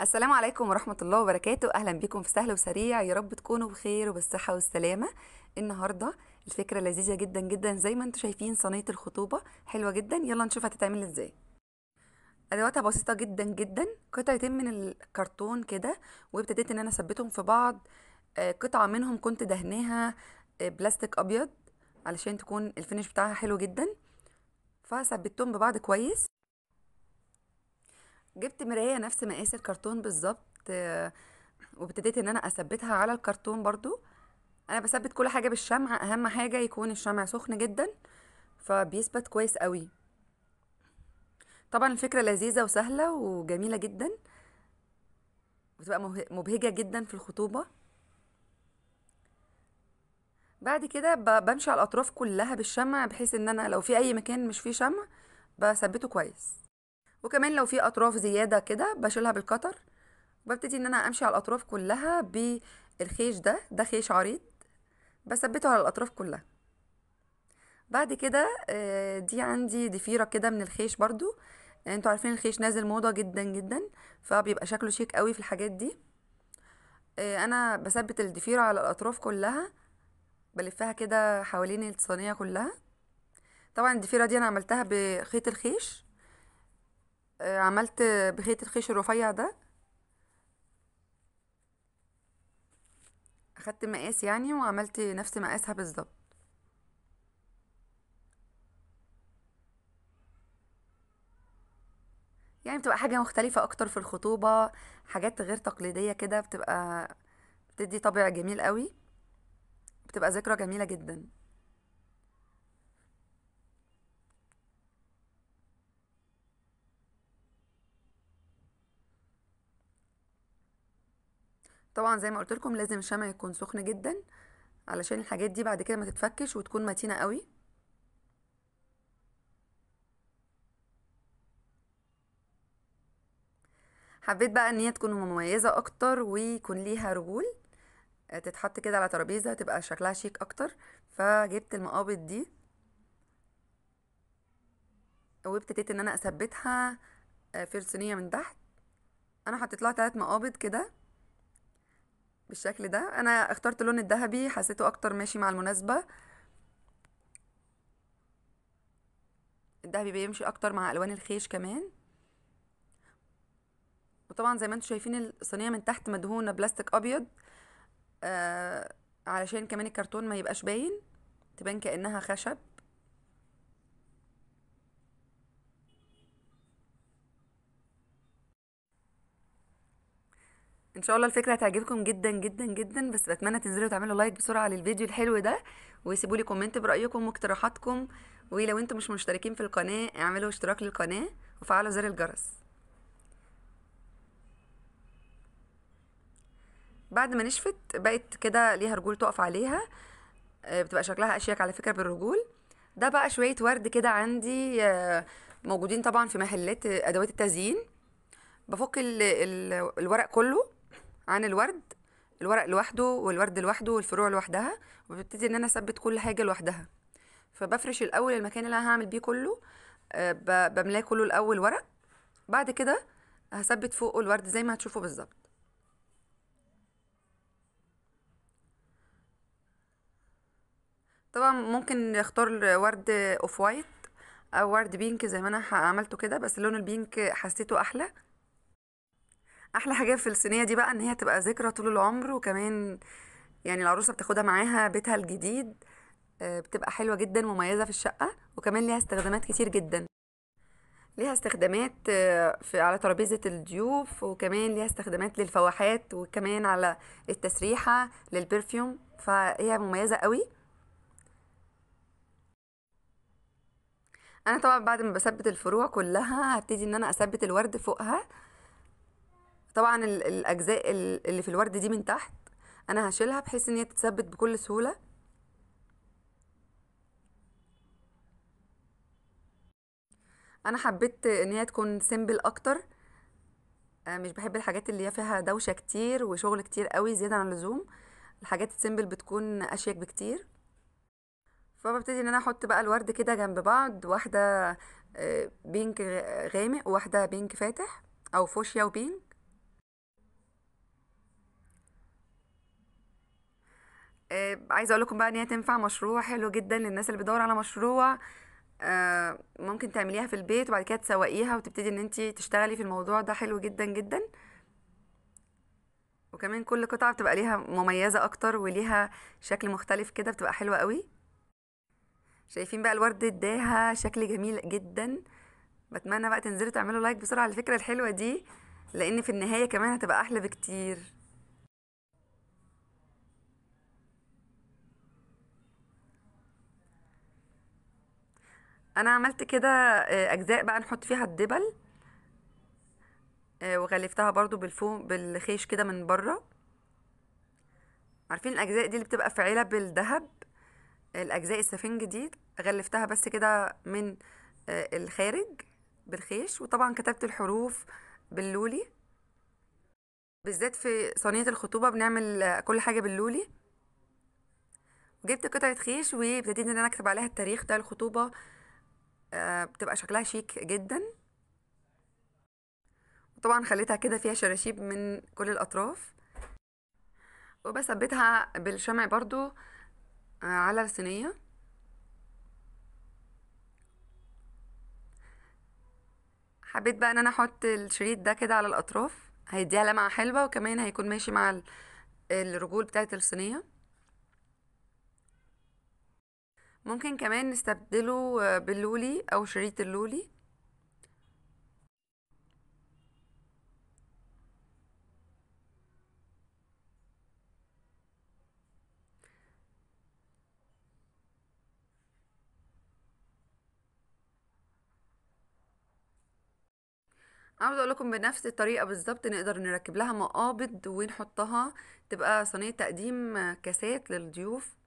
السلام عليكم ورحمة الله وبركاته أهلا بكم في سهل وسريع يا رب تكونوا بخير وبالصحة والسلامة النهاردة الفكرة لذيذة جدا جدا زي ما انتم شايفين صينية الخطوبة حلوة جدا يلا نشوف هتتعمل ازاي ادواتها بسيطة جدا جدا قطعتين من الكرتون كده وابتديت ان انا اثبتهم في بعض آه، قطعة منهم كنت دهناها آه، بلاستيك ابيض علشان تكون الفينش بتاعها حلو جدا فثبتهم ببعض كويس جبت مرايه نفس مقاس الكرتون بالظبط آه، وابتديت ان انا اثبتها على الكرتون برضو انا بثبت كل حاجه بالشمع اهم حاجه يكون الشمع سخن جدا فبيثبت كويس قوي طبعا الفكره لذيذه وسهله وجميله جدا بتبقى مبهجه جدا في الخطوبه بعد كده بمشي على الاطراف كلها بالشمع بحيث ان انا لو في اي مكان مش فيه شمع بثبته كويس وكمان لو في اطراف زياده كده بشيلها بالقطر وببتدي ان انا امشي على الاطراف كلها بالخيش ده ده خيش عريض بثبته على الاطراف كلها بعد كده آه، دي عندي ضفيره كده من الخيش برضو آه، انتوا عارفين الخيش نازل موضه جدا جدا فبيبقى شكله شيك قوي في الحاجات دي آه، انا بثبت الضفيره على الاطراف كلها بلفها كده حوالين الصينيه كلها طبعا الضفيره دي انا عملتها بخيط الخيش عملت بخيط الخيش الرفيع ده اخدت مقاس يعني وعملت نفس مقاسها بالظبط يعني بتبقى حاجة مختلفة أكتر في الخطوبة حاجات غير تقليدية كده بتبقى بتدي طابع جميل قوي بتبقى ذكرى جميلة جدا طبعا زي ما قلت لكم لازم الشمع يكون سخن جدا علشان الحاجات دي بعد كده ما تتفكش وتكون متينه قوي حبيت بقى ان هي تكون مميزه اكتر ويكون ليها رجول آه، تتحط كده على ترابيزه تبقى شكلها شيك اكتر فجبت المقابض دي وابتديت ان انا اثبتها آه، في الصينيه من تحت انا حطيت لها ثلاث مقابض كده بالشكل ده انا اخترت اللون الذهبي حسيته اكتر ماشي مع المناسبة الذهبي بيمشي اكتر مع الوان الخيش كمان وطبعا زي ما انتم شايفين الصينية من تحت مدهونة بلاستيك ابيض آه علشان كمان الكرتون ما يبقاش باين تبان كأنها خشب ان شاء الله الفكره هتعجبكم جدا جدا جدا بس بتمنى تنزلوا تعملوا لايك بسرعه للفيديو الحلو ده وسيبوا لي كومنت برايكم واقتراحاتكم ولو انتم مش مشتركين في القناه اعملوا اشتراك للقناه وفعلوا زر الجرس بعد ما نشفت بقت كده ليها رجول تقف عليها آه، بتبقى شكلها اشيك على فكره بالرجول ده بقى شويه ورد كده عندي آه، موجودين طبعا في محلات ادوات التزيين بفك الورق كله عن الورد الورق لوحده والورد لوحده والفروع لوحدها وببتدي ان انا اثبت كل حاجه لوحدها فبفرش الاول المكان اللي انا هعمل بيه كله آه، بملاه كله الاول ورق بعد كده هثبت فوقه الورد زي ما هتشوفوا بالظبط طبعا ممكن اختار ورد اوف وايت او ورد بينك زي ما انا عملته كده بس لون البينك حسيته احلى احلى حاجه في الصينيه دي بقى ان هي تبقى ذكرى طول العمر وكمان يعني العروسه بتاخدها معاها بيتها الجديد آه، بتبقى حلوه جدا مميزه في الشقه وكمان ليها استخدامات كتير جدا ليها استخدامات آه، في على ترابيزه الضيوف وكمان ليها استخدامات للفواحات وكمان على التسريحه للبرفيوم فهي مميزه قوي انا طبعا بعد ما بثبت الفروع كلها هبتدي ان انا اثبت الورد فوقها طبعا الاجزاء اللي في الورد دي من تحت انا هشيلها بحيث ان هي تتثبت بكل سهوله انا حبيت ان هي تكون سيمبل اكتر آه، مش بحب الحاجات اللي هي فيها دوشه كتير وشغل كتير قوي زياده عن اللزوم الحاجات السيمبل بتكون اشيك بكتير فببتدي ان انا احط بقى الورد كده جنب بعض واحده آه، بينك غامق وواحده بينك فاتح او فوشيا وبينك آه، عايزه اقول لكم بقى ان هي تنفع مشروع حلو جدا للناس اللي بتدور على مشروع آه، ممكن تعمليها في البيت وبعد كده تسوقيها وتبتدي ان انت تشتغلي في الموضوع ده حلو جدا جدا وكمان كل قطعه بتبقى ليها مميزه اكتر وليها شكل مختلف كده بتبقى حلوه قوي شايفين بقى الورد اداها شكل جميل جدا بتمنى بقى تنزلوا تعملوا لايك بسرعه على الفكره الحلوه دي لان في النهايه كمان هتبقى احلى بكتير انا عملت كده آه، اجزاء بقى نحط فيها الدبل آه، وغلفتها برضو بالفوم بالخيش كده من بره عارفين الاجزاء دي اللي بتبقى في علب الذهب الاجزاء السفنج دي غلفتها بس كده من آه، الخارج بالخيش وطبعا كتبت الحروف باللولي بالذات في صينية الخطوبة بنعمل كل حاجة باللولي جبت قطعة خيش وابتديت ان انا اكتب عليها التاريخ بتاع الخطوبة آه، بتبقى شكلها شيك جدا وطبعا خليتها كده فيها شراشيب من كل الاطراف وبثبتها بالشمع برضو آه، على الصينيه حبيت بقى ان انا احط الشريط ده كده على الاطراف هيديها لمعه حلوه وكمان هيكون ماشي مع الرجول بتاعه الصينيه ممكن كمان نستبدله آه، باللولي أو شريط اللولي عاوز اقول لكم بنفس الطريقه بالظبط نقدر نركب لها مقابض ونحطها تبقى صينيه تقديم آه، كاسات للضيوف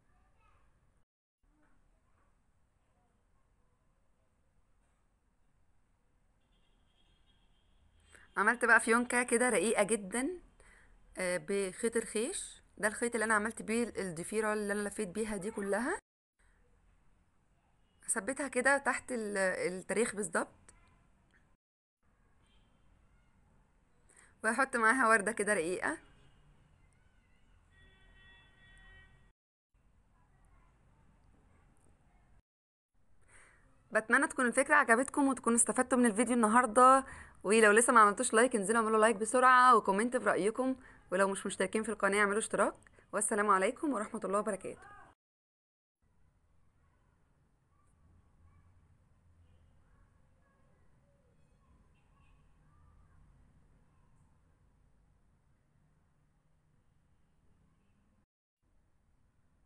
عملت بقى فيونكة كده رقيقة جدا آه، بخيط الخيش ده الخيط اللي انا عملت بيه الضفيرة اللي انا لفيت بيها دي كلها ثبتها كده تحت التاريخ بالظبط وهحط معاها وردة كده رقيقة بتمنى تكون الفكره عجبتكم وتكونوا استفدتوا من الفيديو النهارده ولو لسه ما عملتوش لايك انزلوا اعملوا لايك بسرعه وكومنت برايكم ولو مش مشتركين في القناه اعملوا اشتراك والسلام عليكم ورحمه الله وبركاته